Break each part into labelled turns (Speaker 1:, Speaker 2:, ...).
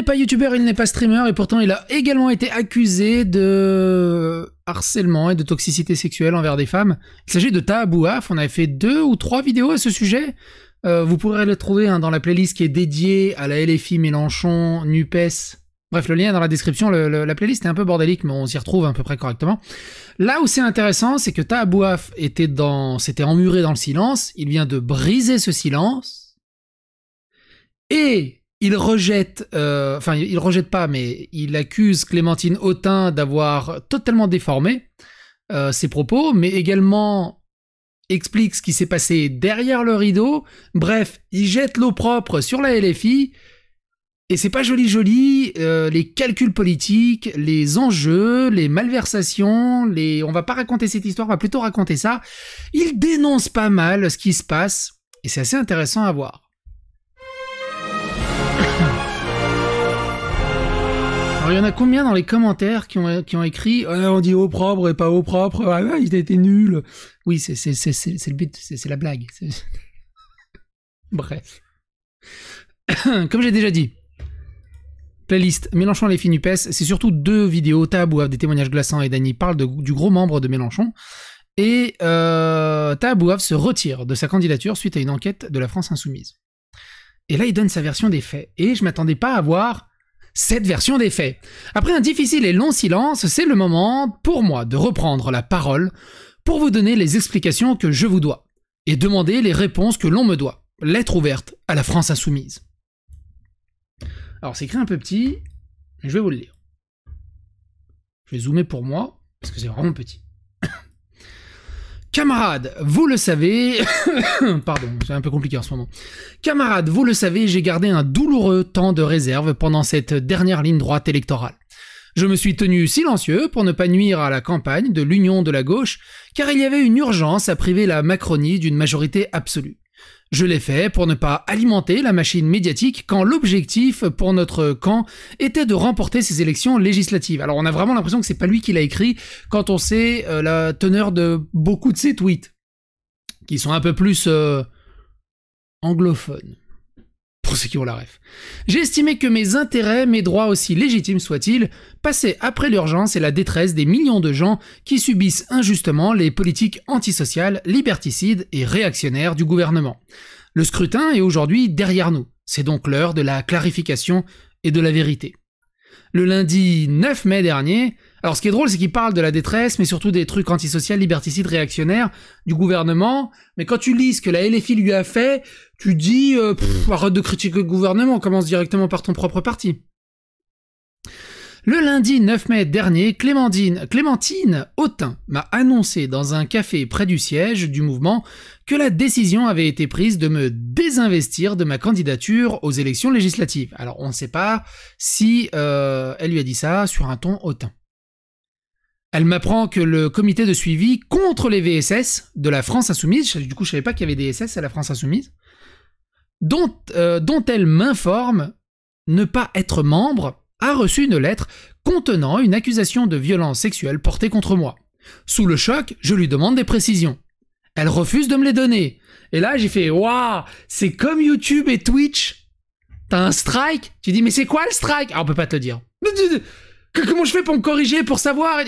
Speaker 1: n'est pas youtubeur, il n'est pas streamer, et pourtant il a également été accusé de harcèlement et de toxicité sexuelle envers des femmes. Il s'agit de Taabouaf, on avait fait deux ou trois vidéos à ce sujet. Euh, vous pourrez les trouver hein, dans la playlist qui est dédiée à la LFI Mélenchon, NUPES. Bref, le lien est dans la description, la playlist est un peu bordélique, mais on s'y retrouve à peu près correctement. Là où c'est intéressant, c'est que Taabouaf était dans, s'était emmuré dans le silence, il vient de briser ce silence, et il rejette, euh, enfin il rejette pas, mais il accuse Clémentine Autain d'avoir totalement déformé euh, ses propos, mais également explique ce qui s'est passé derrière le rideau. Bref, il jette l'eau propre sur la LFI. Et c'est pas joli joli, euh, les calculs politiques, les enjeux, les malversations, les... on va pas raconter cette histoire, on va plutôt raconter ça. Il dénonce pas mal ce qui se passe, et c'est assez intéressant à voir. il y en a combien dans les commentaires qui ont, écrit ah, on dit au propre et pas au propre, ah, il était nul. Oui, c'est le but, c'est la blague. Bref. Comme j'ai déjà dit, playlist Mélenchon les filles c'est surtout deux vidéos Tabouave des témoignages glaçants et Dany parle du gros membre de Mélenchon. Et euh, se retire de sa candidature suite à une enquête de la France Insoumise. Et là, il donne sa version des faits. Et je m'attendais pas à voir cette version des faits. Après un difficile et long silence, c'est le moment pour moi de reprendre la parole pour vous donner les explications que je vous dois et demander les réponses que l'on me doit. Lettre ouverte à la France insoumise. Alors c'est écrit un peu petit, mais je vais vous le lire. Je vais zoomer pour moi, parce que c'est vraiment petit. Camarades, vous le savez, pardon, c'est un peu compliqué en ce moment. Camarades, vous le savez, j'ai gardé un douloureux temps de réserve pendant cette dernière ligne droite électorale. Je me suis tenu silencieux pour ne pas nuire à la campagne de l'union de la gauche, car il y avait une urgence à priver la Macronie d'une majorité absolue. Je l'ai fait pour ne pas alimenter la machine médiatique quand l'objectif pour notre camp était de remporter ces élections législatives. Alors on a vraiment l'impression que c'est pas lui qui l'a écrit quand on sait euh, la teneur de beaucoup de ses tweets, qui sont un peu plus euh, anglophones la J'ai estimé que mes intérêts, mes droits aussi légitimes soient-ils, passaient après l'urgence et la détresse des millions de gens qui subissent injustement les politiques antisociales, liberticides et réactionnaires du gouvernement. Le scrutin est aujourd'hui derrière nous. C'est donc l'heure de la clarification et de la vérité. Le lundi 9 mai dernier, alors ce qui est drôle, c'est qu'il parle de la détresse, mais surtout des trucs antisociaux, liberticides, réactionnaires du gouvernement. Mais quand tu lis ce que la LFI lui a fait, tu dis euh, mm. arrête de critiquer le gouvernement, commence directement par ton propre parti. Le lundi 9 mai dernier, Clémentine, Clémentine Autain m'a annoncé dans un café près du siège du mouvement que la décision avait été prise de me désinvestir de ma candidature aux élections législatives. Alors on ne sait pas si euh, elle lui a dit ça sur un ton hautain. Elle m'apprend que le comité de suivi contre les VSS de la France Insoumise, du coup je savais pas qu'il y avait des SS à la France Insoumise, dont, euh, dont elle m'informe ne pas être membre, a reçu une lettre contenant une accusation de violence sexuelle portée contre moi. Sous le choc, je lui demande des précisions. Elle refuse de me les donner. Et là j'ai fait Waouh, c'est comme YouTube et Twitch T'as un strike Tu dis Mais c'est quoi le strike Ah, on peut pas te le dire comment je fais pour me corriger, pour savoir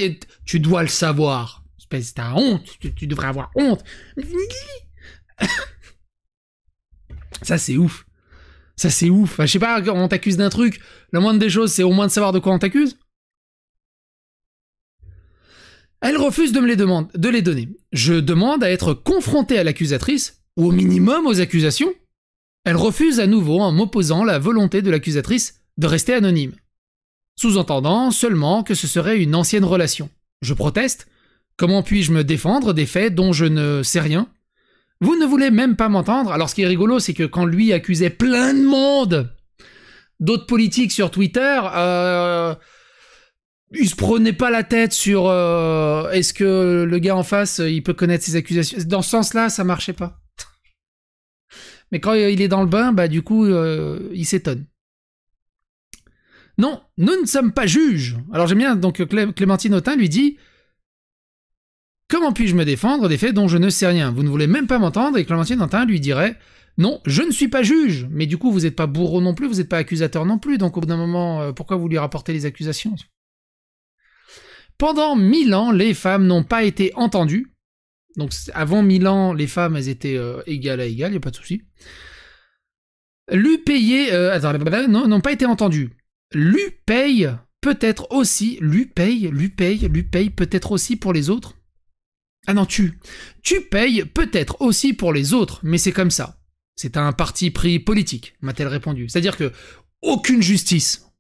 Speaker 1: Tu dois le savoir. Espèce, ta honte. Tu, devrais avoir honte. Ça, c'est ouf. Ça, c'est ouf. je sais pas, on t'accuse d'un truc. La moindre des choses, c'est au moins de savoir de quoi on t'accuse. Elle refuse de me les, demander, de les donner. Je demande à être confronté à l'accusatrice, ou au minimum aux accusations. Elle refuse à nouveau en m'opposant la volonté de l'accusatrice de rester anonyme sous-entendant seulement que ce serait une ancienne relation. Je proteste. Comment puis-je me défendre des faits dont je ne sais rien Vous ne voulez même pas m'entendre. Alors ce qui est rigolo, c'est que quand lui accusait plein de monde, d'autres politiques sur Twitter, euh, il se prenait pas la tête sur euh, est-ce que le gars en face, euh, il peut connaître ses accusations. Dans ce sens-là, ça marchait pas. Mais quand il est dans le bain, bah du coup, euh, il s'étonne. Non, nous ne sommes pas juges. Alors j'aime bien, donc Clémentine Autin lui dit Comment puis-je me défendre des faits dont je ne sais rien Vous ne voulez même pas m'entendre Et Clémentine Autain lui dirait Non, je ne suis pas juge. Mais du coup, vous n'êtes pas bourreau non plus, vous n'êtes pas accusateur non plus. Donc au bout d'un moment, euh, pourquoi vous lui rapportez les accusations Pendant mille ans, les femmes n'ont pas été entendues. Donc avant mille ans, les femmes, elles étaient euh, égales à égales, il n'y a pas de souci. lui payer euh, attends, non, n'ont pas été entendues. Lui paye peut-être aussi, lui paye, lui paye, lui paye peut-être aussi pour les autres Ah non, tu. Tu payes peut-être aussi pour les autres, mais c'est comme ça. C'est un parti pris politique, m'a-t-elle répondu. C'est-à-dire que aucune justice,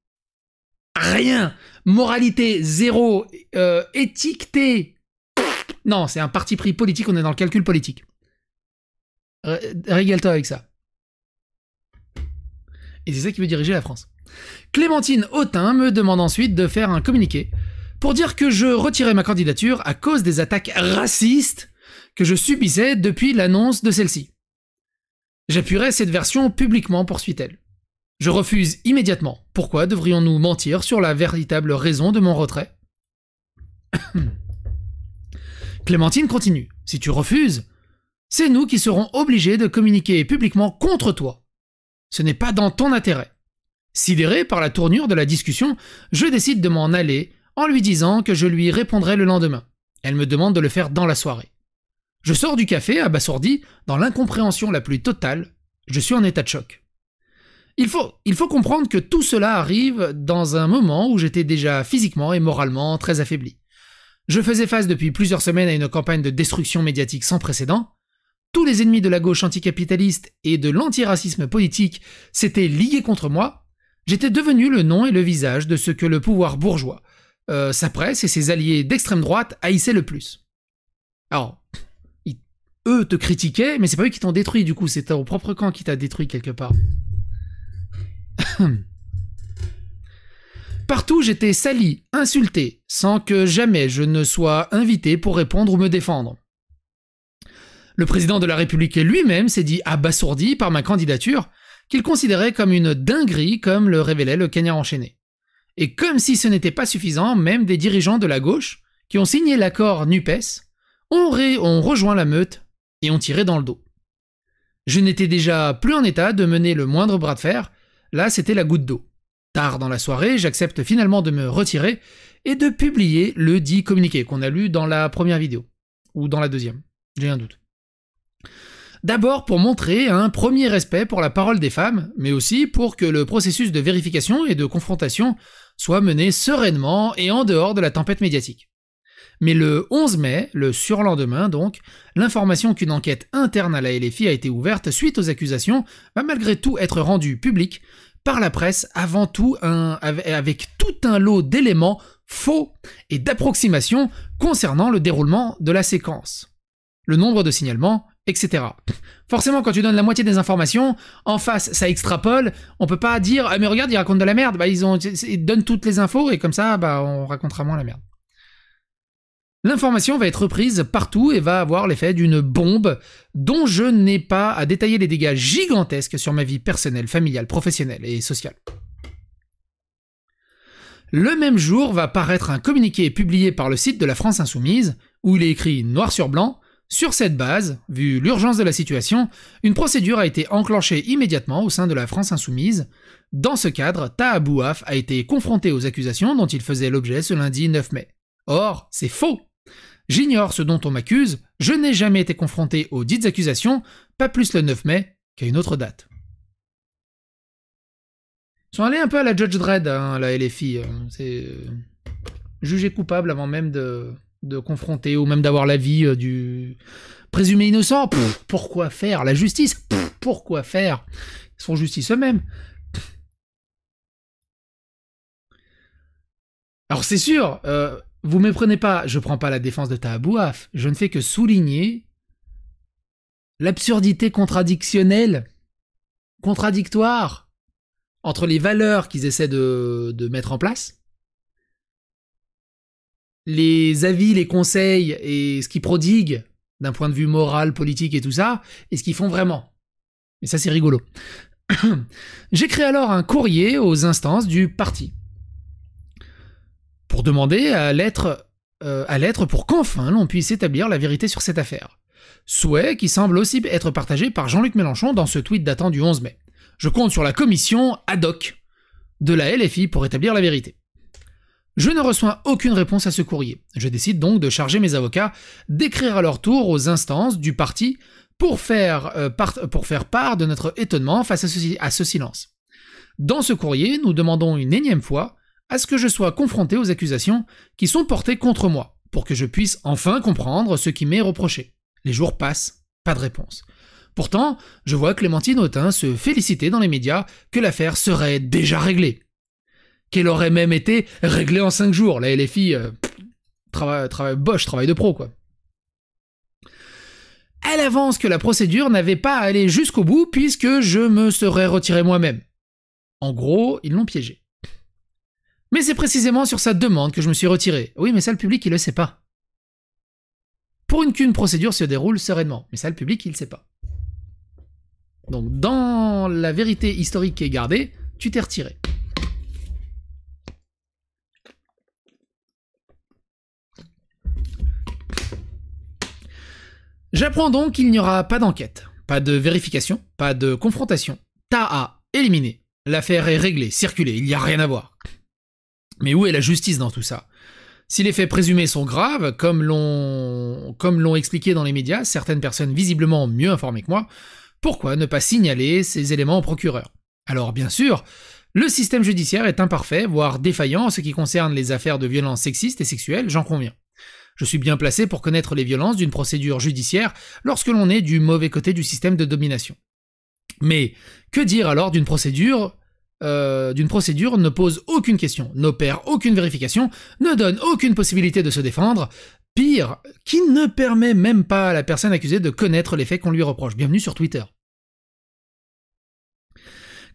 Speaker 1: rien, moralité zéro, euh, étiqueté. Non, c'est un parti pris politique, on est dans le calcul politique. Régale-toi avec ça. Et c'est ça qui veut diriger la France. Clémentine hautain me demande ensuite de faire un communiqué pour dire que je retirais ma candidature à cause des attaques racistes que je subissais depuis l'annonce de celle-ci. J'appuierai cette version publiquement, poursuit-elle. Je refuse immédiatement. Pourquoi devrions-nous mentir sur la véritable raison de mon retrait Clémentine continue. Si tu refuses, c'est nous qui serons obligés de communiquer publiquement contre toi. Ce n'est pas dans ton intérêt. Sidéré par la tournure de la discussion, je décide de m'en aller en lui disant que je lui répondrai le lendemain. Elle me demande de le faire dans la soirée. Je sors du café, abasourdi, dans l'incompréhension la plus totale. Je suis en état de choc. Il faut, il faut comprendre que tout cela arrive dans un moment où j'étais déjà physiquement et moralement très affaibli. Je faisais face depuis plusieurs semaines à une campagne de destruction médiatique sans précédent. Tous les ennemis de la gauche anticapitaliste et de l'antiracisme politique s'étaient liés contre moi j'étais devenu le nom et le visage de ce que le pouvoir bourgeois, euh, sa presse et ses alliés d'extrême droite haïssaient le plus. Alors, eux te critiquaient, mais c'est pas eux qui t'ont détruit du coup, c'est ton propre camp qui t'a détruit quelque part. Partout, j'étais sali, insulté, sans que jamais je ne sois invité pour répondre ou me défendre. Le président de la République lui-même s'est dit abasourdi par ma candidature qu'il considérait comme une dinguerie, comme le révélait le Cagnard enchaîné. Et comme si ce n'était pas suffisant, même des dirigeants de la gauche, qui ont signé l'accord NUPES, ont, ont rejoint la meute et ont tiré dans le dos. Je n'étais déjà plus en état de mener le moindre bras de fer, là c'était la goutte d'eau. Tard dans la soirée, j'accepte finalement de me retirer et de publier le dit communiqué qu'on a lu dans la première vidéo, ou dans la deuxième, j'ai un doute. D'abord pour montrer un premier respect pour la parole des femmes, mais aussi pour que le processus de vérification et de confrontation soit mené sereinement et en dehors de la tempête médiatique. Mais le 11 mai, le surlendemain donc, l'information qu'une enquête interne à la LFI a été ouverte suite aux accusations va malgré tout être rendue publique par la presse avant tout avec tout un lot d'éléments faux et d'approximations concernant le déroulement de la séquence. Le nombre de signalements, etc. Forcément, quand tu donnes la moitié des informations, en face, ça extrapole. On peut pas dire, ah mais regarde, ils racontent de la merde. Bah, ils, ont, donnent toutes les infos et comme ça, bah, on racontera moins la merde. L'information va être reprise partout et va avoir l'effet d'une bombe dont je n'ai pas à détailler les dégâts gigantesques sur ma vie personnelle, familiale, professionnelle et sociale. Le même jour va paraître un communiqué publié par le site de la France Insoumise, où il est écrit noir sur blanc sur cette base, vu l'urgence de la situation, une procédure a été enclenchée immédiatement au sein de la France insoumise. Dans ce cadre, Tahabouaf a été confronté aux accusations dont il faisait l'objet ce lundi 9 mai. Or, c'est faux J'ignore ce dont on m'accuse, je n'ai jamais été confronté aux dites accusations, pas plus le 9 mai qu'à une autre date. Ils sont allés un peu à la Judge Dredd, la hein, LFI. Euh, c'est euh, jugé coupable avant même de, de confronter ou même d'avoir la vie euh, du présumé innocent. pourquoi faire La justice Pourquoi faire Ils sont justice eux-mêmes. Alors c'est sûr, ne euh, me prenez pas, je prends pas la défense de Tahabouaf, je ne fais que souligner l'absurdité contradictionnelle, contradictoire, entre les valeurs qu'ils essaient de mettre en place les avis, les conseils et ce qu'ils prodiguent d'un point de vue moral, politique et tout ça, et ce qu'ils font vraiment. Et ça, c'est rigolo. J'écris alors un courrier aux instances du parti pour demander à l'être euh, à l'être pour qu'enfin l'on puisse établir la vérité sur cette affaire. Souhait qui semble aussi être partagé par Jean-Luc Mélenchon dans ce tweet datant du 11 mai. Je compte sur la commission ad hoc de la LFI pour établir la vérité. Je ne reçois aucune réponse à ce courrier. Je décide donc de charger mes avocats d'écrire à leur tour aux instances du parti pour faire, euh, part, de notre étonnement face à ce, à ce silence. Dans ce courrier, nous demandons une énième fois à ce que je sois confronté aux accusations qui sont portées contre moi, pour que je puisse enfin comprendre ce qui m'est reproché. Les jours passent, pas de réponse. Pourtant, je vois Clémentine Autain se féliciter dans les médias que l'affaire serait déjà réglée qu'elle aurait même été réglée en 5 jours. La LFI, filles... travail, euh, travail, boche, travail de pro, quoi. Elle avance que la procédure n'avait pas allé aller jusqu'au bout puisque je me serais retiré moi-même. En gros, ils l'ont piégé. Mais c'est précisément sur sa demande que je me suis retiré. Oui, mais ça, le public, il le sait pas. Pour une qu'une procédure se déroule sereinement. Mais ça, le public, il le sait pas. Donc, dans la vérité historique qui est gardée, tu t'es retiré. J'apprends donc qu'il n'y aura pas d'enquête, pas de vérification, pas de confrontation. Ta'a, éliminé. L'affaire est réglée, circulée, il n'y a rien à voir. Mais où est la justice dans tout ça Si les faits présumés sont graves, comme l'ont, comme l'ont expliqué dans les médias certaines personnes visiblement mieux informées que moi, pourquoi ne pas signaler ces éléments au procureur Alors bien sûr, le système judiciaire est imparfait, voire défaillant en ce qui concerne les affaires de violences sexistes et sexuelles, j'en conviens. Je suis bien placé pour connaître les violences d'une procédure judiciaire lorsque l'on est du mauvais côté du système de domination. Mais que dire alors d'une procédure euh, d'une procédure ne pose aucune question, n'opère aucune vérification, ne donne aucune possibilité de se défendre, pire, qui ne permet même pas à la personne accusée de connaître les faits qu'on lui reproche. Bienvenue sur Twitter.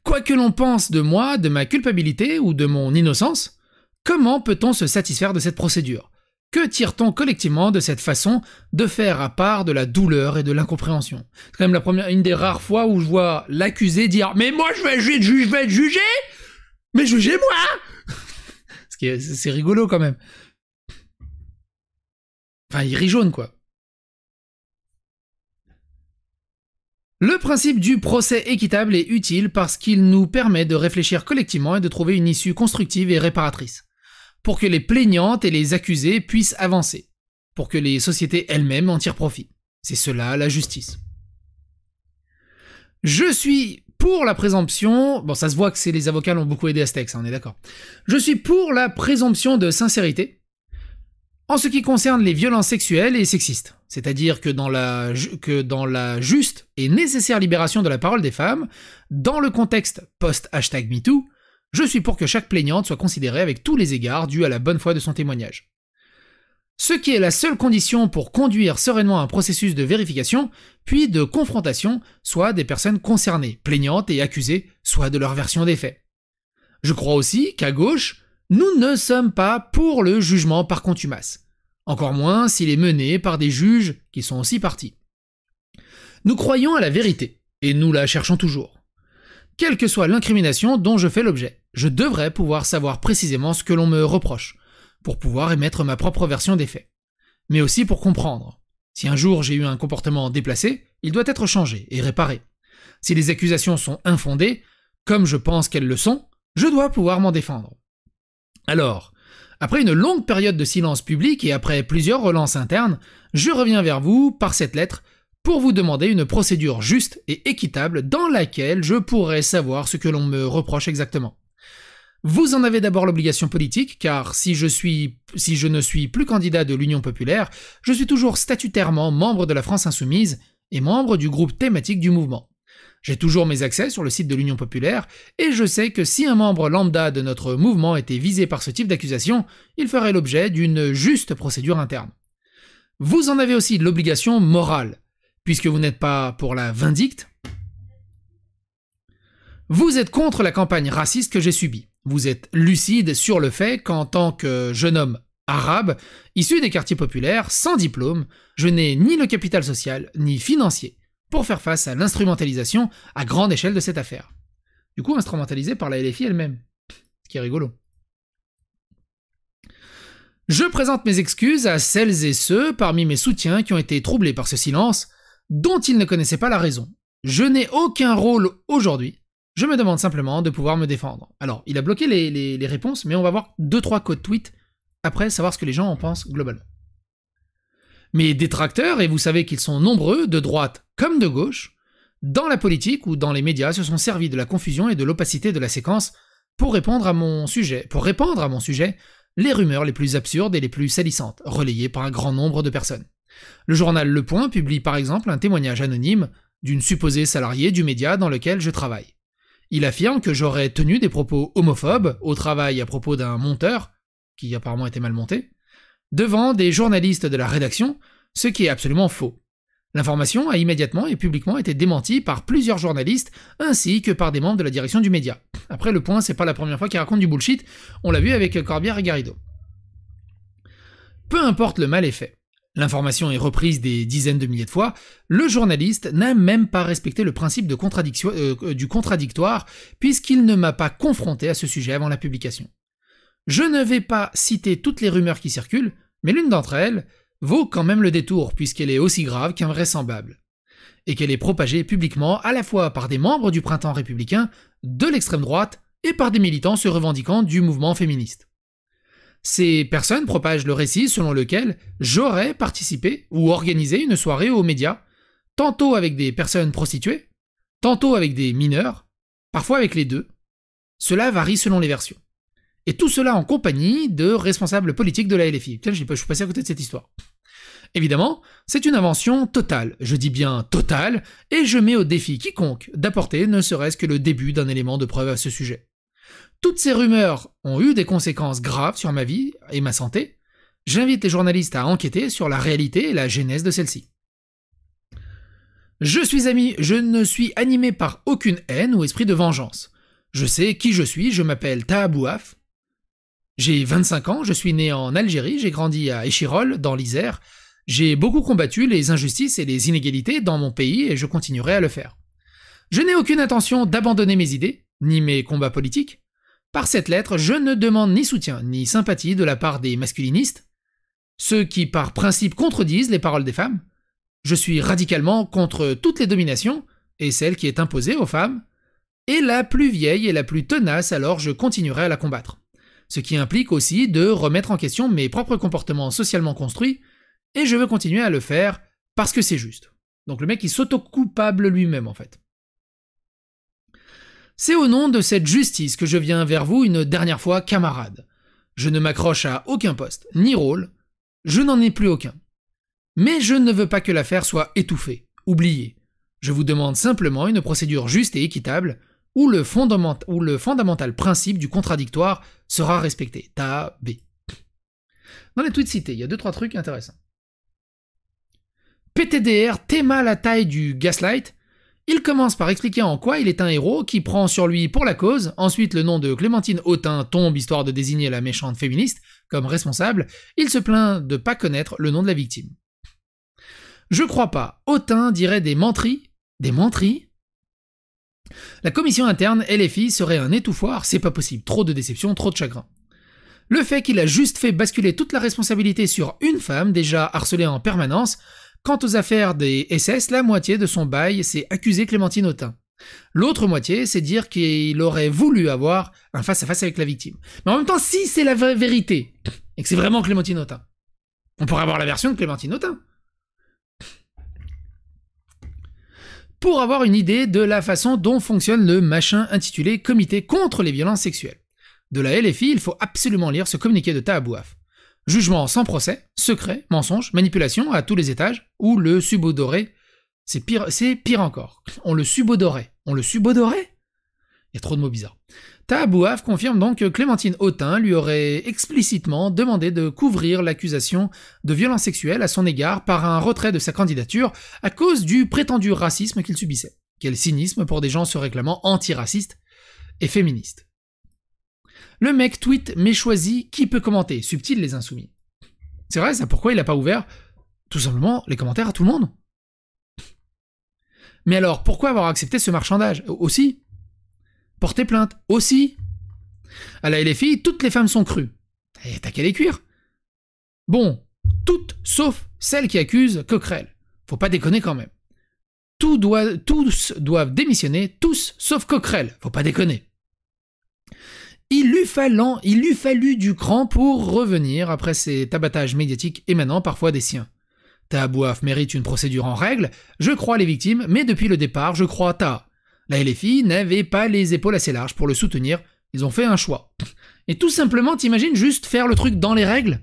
Speaker 1: Quoi que l'on pense de moi, de ma culpabilité ou de mon innocence, comment peut-on se satisfaire de cette procédure que tire-t-on collectivement de cette façon de faire à part de la douleur et de l'incompréhension C'est quand même la première, une des rares fois où je vois l'accusé dire Mais moi je vais, je, je vais être jugé Mais jugez-moi Ce qui c'est rigolo quand même. Enfin, il rit jaune quoi. Le principe du procès équitable est utile parce qu'il nous permet de réfléchir collectivement et de trouver une issue constructive et réparatrice pour que les plaignantes et les accusés puissent avancer, pour que les sociétés elles-mêmes en tirent profit. C'est cela la justice. Je suis pour la présomption, bon ça se voit que c'est les avocats l'ont beaucoup aidé à ce texte, hein, on est d'accord. Je suis pour la présomption de sincérité en ce qui concerne les violences sexuelles et sexistes. C'est-à-dire que dans, la, que dans la juste et nécessaire libération de la parole des femmes, dans le contexte post-hashtag MeToo, je suis pour que chaque plaignante soit considérée avec tous les égards dus à la bonne foi de son témoignage. Ce qui est la seule condition pour conduire sereinement un processus de vérification, puis de confrontation, soit des personnes concernées, plaignantes et accusées, soit de leur version des faits. Je crois aussi qu'à gauche, nous ne sommes pas pour le jugement par contumace, encore moins s'il est mené par des juges qui sont aussi partis. Nous croyons à la vérité, et nous la cherchons toujours quelle que soit l'incrimination dont je fais l'objet. Je devrais pouvoir savoir précisément ce que l'on me reproche, pour pouvoir émettre ma propre version des faits. Mais aussi pour comprendre. Si un jour j'ai eu un comportement déplacé, il doit être changé et réparé. Si les accusations sont infondées, comme je pense qu'elles le sont, je dois pouvoir m'en défendre. Alors, après une longue période de silence public et après plusieurs relances internes, je reviens vers vous par cette lettre pour vous demander une procédure juste et équitable dans laquelle je pourrais savoir ce que l'on me reproche exactement. Vous en avez d'abord l'obligation politique, car si je, suis, si je ne suis plus candidat de l'Union populaire, je suis toujours statutairement membre de la France insoumise et membre du groupe thématique du mouvement. J'ai toujours mes accès sur le site de l'Union populaire, et je sais que si un membre lambda de notre mouvement était visé par ce type d'accusation, il ferait l'objet d'une juste procédure interne. Vous en avez aussi l'obligation morale, puisque vous n'êtes pas pour la vindicte. Vous êtes contre la campagne raciste que j'ai subie. Vous êtes lucide sur le fait qu'en tant que jeune homme arabe, issu des quartiers populaires, sans diplôme, je n'ai ni le capital social, ni financier, pour faire face à l'instrumentalisation à grande échelle de cette affaire. Du coup, instrumentalisée par la LFI elle-même. Ce qui est rigolo. Je présente mes excuses à celles et ceux parmi mes soutiens qui ont été troublés par ce silence, dont il ne connaissait pas la raison. Je n'ai aucun rôle aujourd'hui, je me demande simplement de pouvoir me défendre. Alors, il a bloqué les, réponses, mais on va voir 2-3 codes tweets après, savoir ce que les gens en pensent globalement. Mes détracteurs, et vous savez qu'ils sont nombreux, de droite comme de gauche, dans la politique ou dans les médias, se sont servis de la confusion et de l'opacité de la séquence pour répondre à mon sujet, pour répandre à mon sujet les rumeurs les plus absurdes et les plus salissantes, relayées par un grand nombre de personnes. Le journal Le Point publie par exemple un témoignage anonyme d'une supposée salariée du média dans lequel je travaille. Il affirme que j'aurais tenu des propos homophobes au travail à propos d'un monteur, qui apparemment était mal monté, devant des journalistes de la rédaction, ce qui est absolument faux. L'information a immédiatement et publiquement été démentie par plusieurs journalistes ainsi que par des membres de la direction du média. Après le point, c'est pas la première fois qu'il raconte du bullshit, on l'a vu avec Corbière et Garrido. Peu importe le mal est fait. L'information est reprise des dizaines de milliers de fois. Le journaliste n'a même pas respecté le principe euh, euh, du contradictoire, puisqu'il ne m'a pas confronté à ce sujet avant la publication. Je ne vais pas citer toutes les rumeurs qui circulent, mais l'une d'entre elles vaut quand même le détour, puisqu'elle est aussi grave qu'invraisemblable, et qu'elle est propagée publiquement à la fois par des membres du printemps républicain, de l'extrême droite, et par des militants se revendiquant du mouvement féministe. Ces personnes propagent le récit selon lequel j'aurais participé ou organisé une soirée aux médias, tantôt avec des personnes prostituées, tantôt avec des mineurs, parfois avec les deux. Cela varie selon les versions. Et tout cela en compagnie de responsables politiques de la LFI. je suis passé à côté de cette histoire. Évidemment, c'est une invention totale, je dis bien totale, et je mets au défi quiconque d'apporter ne serait-ce que le début d'un élément de preuve à ce sujet. Toutes ces rumeurs ont eu des conséquences graves sur ma vie et ma santé. J'invite les journalistes à enquêter sur la réalité et la genèse de celle-ci. Je suis ami, je ne suis animé par aucune haine ou esprit de vengeance. Je sais qui je suis, je m'appelle Taabouaf. J'ai 25 ans, je suis né en Algérie, j'ai grandi à Échirol, dans l'Isère. J'ai beaucoup combattu les injustices et les inégalités dans mon pays et je continuerai à le faire. Je n'ai aucune intention d'abandonner mes idées, ni mes combats politiques. Par cette lettre, je ne demande ni soutien ni sympathie de la part des masculinistes, ceux qui par principe contredisent les paroles des femmes. Je suis radicalement contre toutes les dominations, et celle qui est imposée aux femmes, et la plus vieille et la plus tenace, alors je continuerai à la combattre. Ce qui implique aussi de remettre en question mes propres comportements socialement construits, et je veux continuer à le faire parce que c'est juste. Donc le mec il s'auto-coupable lui-même en fait. C'est au nom de cette justice que je viens vers vous une dernière fois, camarade. Je ne m'accroche à aucun poste, ni rôle, je n'en ai plus aucun. Mais je ne veux pas que l'affaire soit étouffée, oubliée. Je vous demande simplement une procédure juste et équitable, où le, le fondamental principe du contradictoire sera respecté. Ta B. Dans les tweets cités, il y a deux trois trucs intéressants. PTDR téma la taille du gaslight il commence par expliquer en quoi il est un héros qui prend sur lui pour la cause, ensuite le nom de Clémentine Autain tombe histoire de désigner la méchante féministe comme responsable, il se plaint de pas connaître le nom de la victime. Je crois pas, Autain dirait des mentries, des menteries La commission interne LFI serait un étouffoir, c'est pas possible, trop de déception, trop de chagrin. Le fait qu'il a juste fait basculer toute la responsabilité sur une femme déjà harcelée en permanence, Quant aux affaires des SS, la moitié de son bail, c'est accuser Clémentine Autain. L'autre moitié, c'est dire qu'il aurait voulu avoir un face-à-face avec la victime. Mais en même temps, si c'est la vraie vérité, et que c'est vraiment Clémentine Autain, on pourrait avoir la version de Clémentine Autain. Pour avoir une idée de la façon dont fonctionne le machin intitulé Comité contre les violences sexuelles. De la LFI, il faut absolument lire ce communiqué de Tahabouaf. Jugement sans procès, secret, mensonge, manipulation à tous les étages, ou le subodoré, C'est pire, c'est pire encore. On le subodorait. On le subodorait Il y a trop de mots bizarres. Taabouaf confirme donc que Clémentine Autain lui aurait explicitement demandé de couvrir l'accusation de violence sexuelle à son égard par un retrait de sa candidature à cause du prétendu racisme qu'il subissait. Quel cynisme pour des gens se réclamant antiracistes et féministes. Le mec tweet mais choisi, qui peut commenter Subtil les insoumis. C'est vrai ça, pourquoi il n'a pas ouvert tout simplement les commentaires à tout le monde Mais alors, pourquoi avoir accepté ce marchandage Aussi Porter plainte Aussi À la filles, toutes les femmes sont crues. Et eh, attaquer les cuirs. Bon, toutes sauf celles qui accusent Coquerel. Faut pas déconner quand même. tous doivent démissionner, tous sauf Coquerel. Faut pas déconner. Il eût, fallu du cran pour revenir après ces tabattages médiatiques émanant parfois des siens. Tabouaf mérite une procédure en règle, je crois les victimes, mais depuis le départ, je crois Ta. La LFI n'avait pas les épaules assez larges pour le soutenir, ils ont fait un choix. Et tout simplement, t'imagines juste faire le truc dans les règles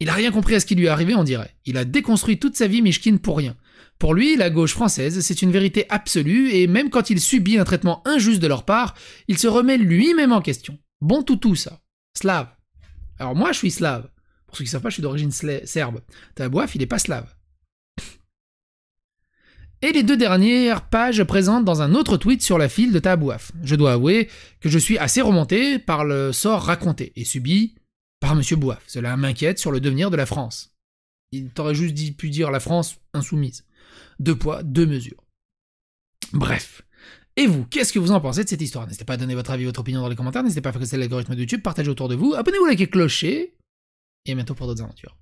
Speaker 1: Il a rien compris à ce qui lui est arrivé, on dirait. Il a déconstruit toute sa vie Mishkin pour rien. Pour lui, la gauche française, c'est une vérité absolue, et même quand il subit un traitement injuste de leur part, il se remet lui-même en question. Bon toutou, ça. Slave. Alors moi, je suis slave. Pour ceux qui ne savent pas, je suis d'origine serbe. Tabouaf, il n'est pas slave. Et les deux dernières pages présentent dans un autre tweet sur la file de Tabouaf. Je dois avouer que je suis assez remonté par le sort raconté et subi par M. Bouaf. Cela m'inquiète sur le devenir de la France. Il t'aurait juste dit, pu dire la France insoumise de poids, deux mesures. Bref. Et vous, qu'est-ce que vous en pensez de cette histoire N'hésitez pas à donner votre avis, votre opinion dans les commentaires, n'hésitez pas à faire l'algorithme de YouTube, partagez autour de vous, abonnez-vous likez, clochez, et à bientôt pour d'autres aventures.